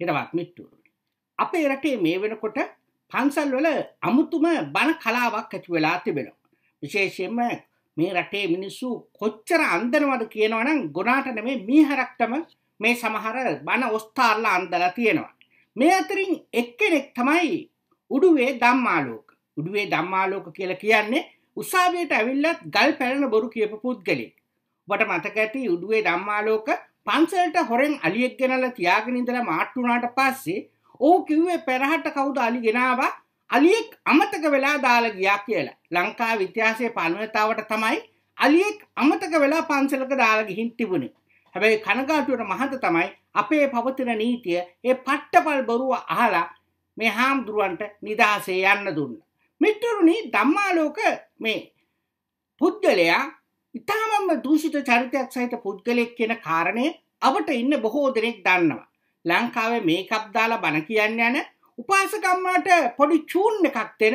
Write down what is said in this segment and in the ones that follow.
හෙටවත් මිට්ටුවරුනි. අපේ රටේ මේ වෙනකොට පන්සල් වල අමුතුම බණ කලාවක් ඇති වෙලා තිබෙනවා. විශේෂයෙන්ම මේ රටේ මිනිස්සු කොච්චර අන්දනවද කියනවනම් ගොනාට නෙමේ මීහරක්ටම මේ සමහර බණ ඔස්ථාරලා අන්දලා තියෙනවා. මේ අතරින් එක්කෙනෙක් තමයි උඩුවේ ධම්මාලෝක. උඩුවේ ධම්මාලෝක කියලා කියන්නේ උසාවියට ඇවිල්ලත් ගල් පැලන බොරු කියපු පුද්ගලෙක්. ඔබට මතක ඇති උඩුවේ ධම්මාලෝක පන්සලට හොරෙන් අලියෙක් ගෙනලා තියාගෙන ඉඳලා මාට්ටු වුණාට පස්සේ ඔහු කිව්වේ පෙරහට කවුද අලි ගෙනාවා අලියෙක් අමතක වෙලා දාලා ගියා කියලා. ලංකා ඉතිහාසයේ පළවෙනිතාවට තමයි අලියෙක් අමතක වෙලා පන්සලක දාලා ගිහින් තිබුණේ. හැබැයි කනගාටුවට මහත තමයි අපේ පවතින නීතිය ඒ පට්ටපල් බොරුව අහලා මේ හාමුදුරුවන්ට නිදහසේ යන්න දුන්න. මිත්‍රුණි ධම්මාලෝක මේ පුද්ගලයා ඉතාමම්ම දූෂිත චරිතයක් සහිත පුද්ගලෙක් කියන කාරණය අපට ඉන්න බොහෝ දෙනෙක් දන්නවා. ලංකාවේ මේකප් දාලා බණ කියන්න යන උපාසකම්මාට පොඩි චූන් එකක් දෙන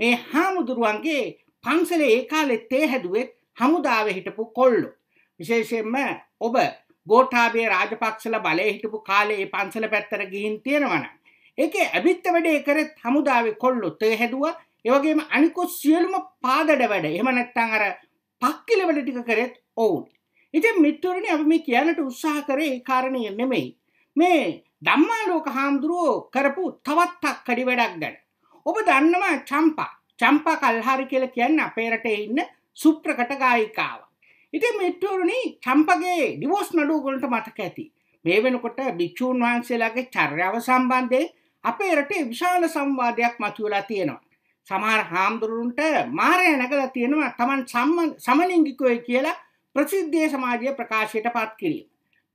මේ හාමුදුරුවන්ගේ පන්සලේ ඒ කාලේ තේ හැදුවෙත් හමුදාවේ හිටපු කොල්ලෝ. විශේෂයෙන්ම ඔබ ගෝඨාභය රාජපක්ෂල බලය හිටපු කාලේ ඒ පන්සල පැත්තට ගිහින් තියෙනවනම් ඒකේ අභිත්ත වැඩේ කරෙත් හමුදාවේ කොල්ලෝ තේ හැදුවා. ඒ වගේම අනිකුත් සියලුම පාදඩ වැඩ. එහෙම නැත්නම් අර පක්කිලවල ටික කරෙත් ඔවුන්. ඉතින් මිත්තුරණ අප මේ කියනට උත්සාහ කරේ කාරණය නෙමෙයි. මේ ධම්මාලෝක හාමුදුරුවෝ කරපු තවත් අක්කඩි වැඩක් ගැන. ඔබ දන්නවා චම්පා චම්පා කල්හාරි කියල කියන්න අපේ රටේ ඉන්න සුප්‍රකට ගායිකාව. ඉතින් මිත්තුරුණි චම්පගේ ඩිවෝස් නඩුවගොලට මතක ඇති. මේ වෙනකොට භික්‍ෂූන් වහන්සේලාගේ චර්යාව සම්බන්ධය අපේ රටේ විශාල සංවාදයක් මතුවලා තියෙනවා. සමහර හාමුදුරුන්ට මාරය නැගලා තියෙනවා Taman සමලිංගිකයෝ කියලා ප්‍රසිද්ධියේ සමාජීය ප්‍රකාශයට පත් කිරීම.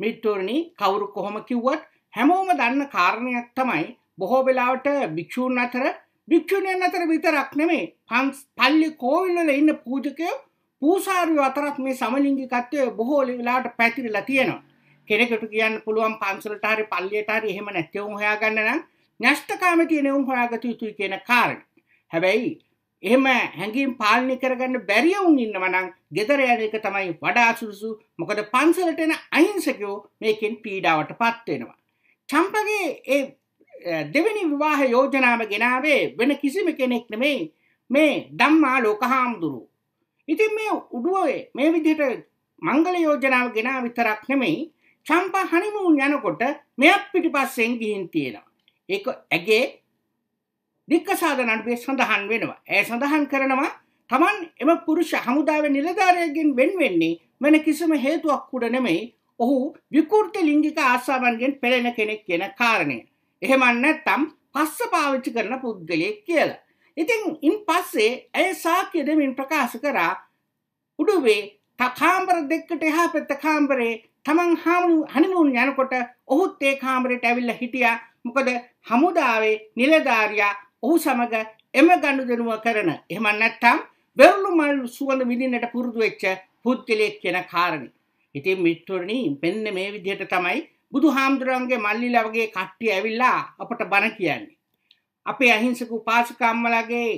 මිත්‍රෝරණි කවුරු කොහොම කිව්වත් හැමෝම දන්න කාරණයක් තමයි බොහෝ වෙලාවට භික්ෂූන් අතර භික්ෂුණයන් අතර විතරක් නෙමෙයි පල්ලි කෝවිල් වල ඉන්න පූජකයෝ පූසාරියෝ අතරත් මේ සමලිංගිකත්වය බොහෝ වෙලාවට පැතිරලා තියෙනවා. කෙනෙකුට කියන්න පුළුවන් පන්සලට හරි පල්ලියට හරි එහෙම නැත්නම් හොයාගන්න නම් න්‍යෂ්ඨකාමී තියෙන උන් හොයාගත යුතුයි කියන කාරණේ. හැබැයි එහෙම හැඟීම් පාලනය කරගන්න බැරිය වුන් ඉන්නවනම් ගෙදර යන එක තමයි වඩා සුදුසු. මොකද පන්සලට එන අහිංසකයෝ මේකෙන් පීඩාවටපත් වෙනවා. චම්පගේ ඒ දෙවෙනි විවාහ යෝජනාව ගෙනාවේ වෙන කිසිම කෙනෙක් නෙමෙයි මේ ධම්මා ලෝකහාමුදුරුවෝ. ඉතින් මේ උඩුවේ මේ විදිහට මංගල යෝජනාව ගෙනා විතරක් නෙමෙයි චම්පා හනිමුන් යනකොට මෙයක් පිටිපස්සෙන් ගිහින් තියෙනවා. ඒක ඇගේ දික්කසාධනන්ටුවේ සඳහන් වෙනවා. ඇය සඳහන් කරනවා තමන් එම පුරුෂ හමුදාව නිලධාරයගෙන් වෙන් වෙන්නේ වෙන කිසිම හේතුවක් උඩ නෙමෙයි ඔහු විකෘති ලිංගික ආශාවන්ගෙන් පෙළෙන කෙනෙක් කියන කාරණය. එහෙම නැත්නම් පස්ස පාවිච්චි කරන පුද්ගලයෙක් කියලා. ඉතින් ඉන් පස්සේ ඇය සාක්ෂි දෙමින් ප්‍රකාශ කරා උඩුවේ තකාම්බර දෙකට එහා පැත්ත කාම්බරේ තමන් හනිමුන් යනකොට ඔහුත් ඒ කාමරයට ඇවිල්ලා හිටියා. මොකද හමුදාවේ නිලධාරියා ඔහු සමග එම ගණුදනුව කරන එහෙම නැත්නම් බෙරළු මල් සුවඳ විඳින්නට පුරුදු වෙච්ච පුද්ගලයෙක් කියන කාරණේ. ඉතින් මිත්‍රෝනි මෙන්න මේ විදිහට තමයි බුදුහාමුදුරන්ගේ මල්ලිලා වගේ කට්ටිය ඇවිල්ලා අපට බණ කියන්නේ. අපේ අහිංසක උපාසකම්මලාගේ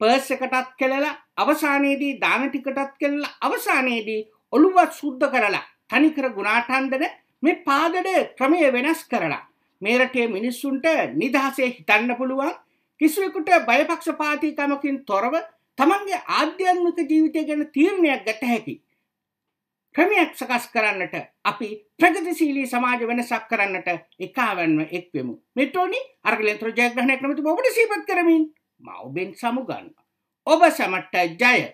පර්ස් එකටත් කෙලලා අවසානයේදී දාන ටිකටත් කෙලලා අවසානයේදී ඔළුවත් සුද්ධ කරලා තනිකර ගුණාටන්දන මේ පාදඩ ක්‍රමය වෙනස් කරලා මේ රටේ මිනිස්සුන්ට නිදහසේ හිතන්න පුළුවන් කිසිවෙකුට බයපක්ෂපාතීකමකින් තොරව තමන්ගේ ආධ්‍යාත්මික ජීවිතය ගැන තීරණයක් ගත හැකි ක්‍රමයක් සකස් කරන්නට අපි ප්‍රගතිශීලී සමාජ වෙනසක් කරන්නට එකාවන්ව එක්වෙමු මෙටෝනි අර්ගලෙන්ත්‍ර ජයග්‍රහණයක් නැමති ඔබට සීපත් කරමින් මව්බෙන් සමුගන්න ඔබ සමට්ට ජය